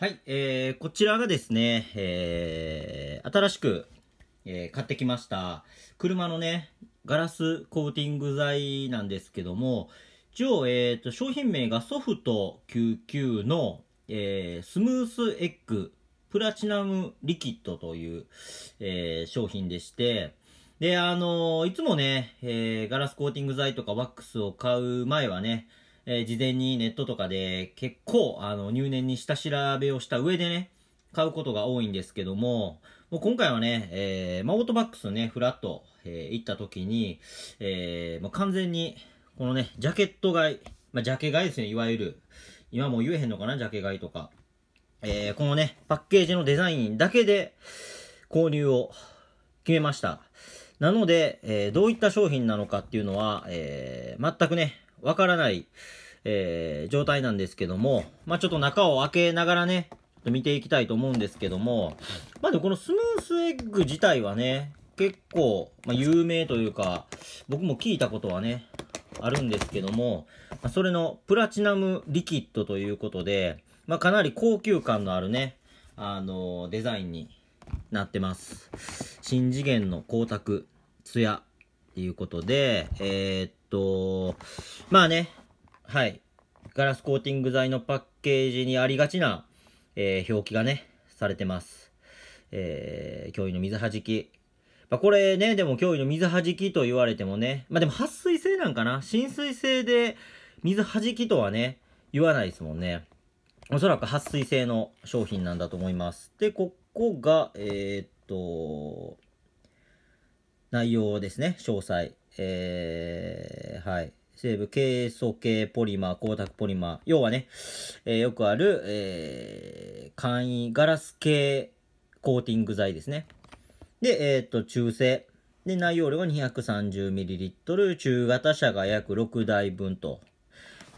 はい、えー、こちらがですね、えー、新しく、えー、買ってきました、車のね、ガラスコーティング剤なんですけども、一応、えーと、商品名がソフト99の、えー、スムースエッグプラチナムリキッドという、えー、商品でして、で、あのー、いつもね、えー、ガラスコーティング剤とかワックスを買う前はね、えー、事前にネットとかで結構、あの、入念に下調べをした上でね、買うことが多いんですけども、もう今回はね、えー、まあ、オートバックスね、フラット、えー、行った時に、えー、ま完全に、このね、ジャケット買い、まあ、ジャケ買いですね、いわゆる。今もう言えへんのかな、ジャケ買いとか。えー、このね、パッケージのデザインだけで購入を決めました。なので、えー、どういった商品なのかっていうのは、えー、全くね、わからない、えー、状態なんですけども、まあ、ちょっと中を開けながらね、見ていきたいと思うんですけども、まあ、でもこのスムースエッグ自体はね、結構、まあ、有名というか、僕も聞いたことはね、あるんですけども、まあ、それのプラチナムリキッドということで、まあ、かなり高級感のあるね、あのー、デザインになってます。新次元の光沢、ツヤ、っていうことで、えー、っと、まあね、はい。ガラスコーティング剤のパッケージにありがちな、えー、表記がね、されてます。えー、脅威の水はじき。まあ、これね、でも脅威の水はじきと言われてもね、まあ、でも撥水性なんかな浸水性で水はじきとはね、言わないですもんね。おそらく撥水性の商品なんだと思います。で、ここが、えー、っと、内容ですね、詳細。えー、はい。成分、ケイ素系ポリマー、光沢ポリマー。要はね、えー、よくある、えー、簡易ガラス系コーティング剤ですね。で、えっ、ー、と、中性。で、内容量は 230ml、中型車が約6台分と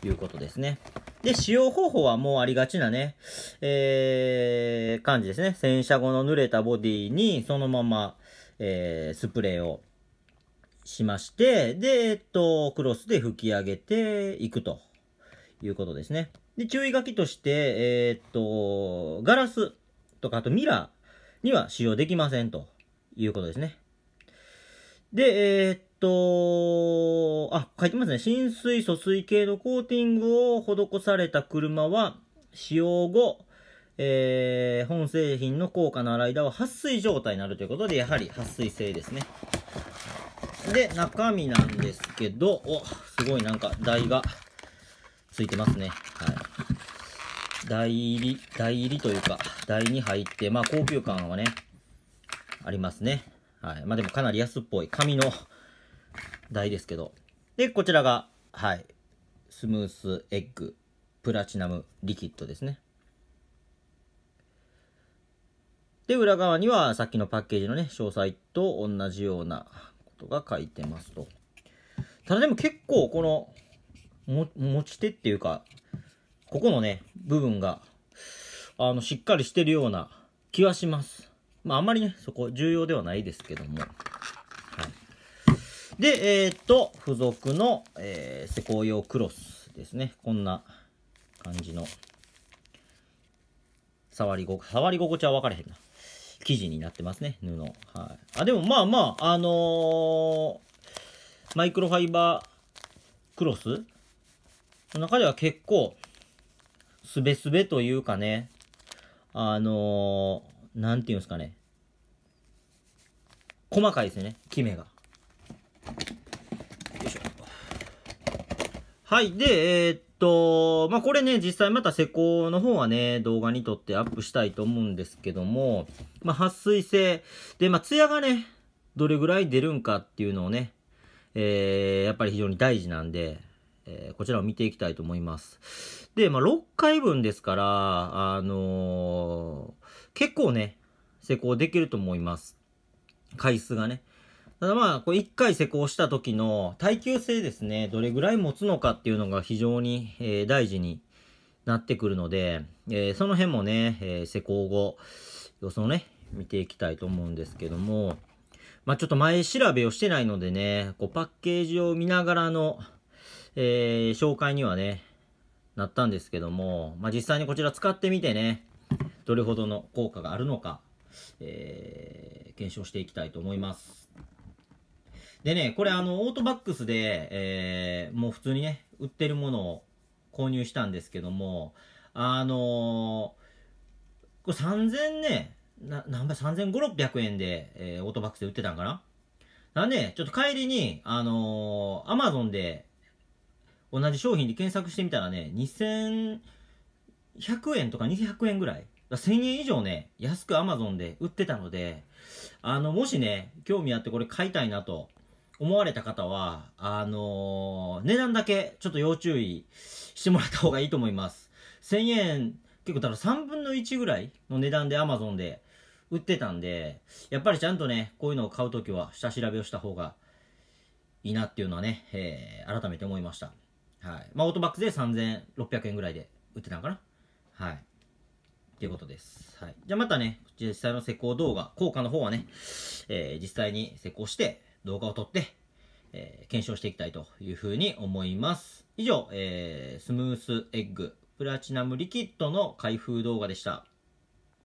いうことですね。で、使用方法はもうありがちなね、えー、感じですね。洗車後の濡れたボディにそのままえー、スプレーをしまして、で、えっと、クロスで拭き上げていくということですね。で、注意書きとして、えっと、ガラスとか、あとミラーには使用できませんということですね。で、えっと、あ、書いてますね。浸水、疎水系のコーティングを施された車は、使用後、えー、本製品の効果の洗いだは撥水状態になるということで、やはり撥水性ですね。で、中身なんですけど、お、すごいなんか台がついてますね。はい。台入り、台入りというか、台に入って、まあ高級感はね、ありますね。はい。まあでもかなり安っぽい紙の台ですけど。で、こちらが、はい。スムースエッグプラチナムリキッドですね。で、裏側にはさっきのパッケージのね、詳細と同じようなことが書いてますと。ただでも結構この、も持ち手っていうか、ここのね、部分が、あの、しっかりしてるような気はします。まあ、あんまりね、そこ重要ではないですけども。はい。で、えー、っと、付属の、えー、施工用クロスですね。こんな感じの。触りご、触り心地は分からへんな。生地になってますね、布。はい。あ、でもまあまあ、あのー、マイクロファイバークロスの中では結構、すべすべというかね、あのー、なんていうんですかね。細かいですね、キメが。はい。で、えー、っと、まあ、これね、実際また施工の方はね、動画に撮ってアップしたいと思うんですけども、まあ、撥水性。で、まあ、艶がね、どれぐらい出るんかっていうのをね、えー、やっぱり非常に大事なんで、えー、こちらを見ていきたいと思います。で、まあ、6回分ですから、あのー、結構ね、施工できると思います。回数がね。ただまあ、これ1回施工した時の耐久性ですね、どれぐらい持つのかっていうのが非常に、えー、大事になってくるので、えー、その辺もね、えー、施工後、予想ね、見ていきたいと思うんですけども、まあちょっと前調べをしてないのでね、こうパッケージを見ながらの、えー、紹介にはね、なったんですけども、まあ実際にこちら使ってみてね、どれほどの効果があるのか、えー、検証していきたいと思います。でね、これあの、オートバックスで、えー、もう普通にね、売ってるものを購入したんですけども、あのー、これ3000ね、な、何倍 ?3500、600円で、えー、オートバックスで売ってたんかななんで、ちょっと帰りに、あのー、アマゾンで、同じ商品で検索してみたらね、2100円とか200円ぐらい。1000円以上ね、安くアマゾンで売ってたので、あの、もしね、興味あってこれ買いたいなと思われた方は、あのー、値段だけちょっと要注意してもらった方がいいと思います。1000円、結構だから3分の1ぐらいの値段で Amazon で売ってたんで、やっぱりちゃんとね、こういうのを買うときは下調べをした方がいいなっていうのはね、えー、改めて思いました。はい。まあ、オートバックスで3600円ぐらいで売ってたのかなはい。っていうことです。はい。じゃあまたね、実際の施工動画、効果の方はね、えー、実際に施工して、動画を撮って、えー、検証していきたいというふうに思います。以上、えー、スムースエッグプラチナムリキッドの開封動画でした。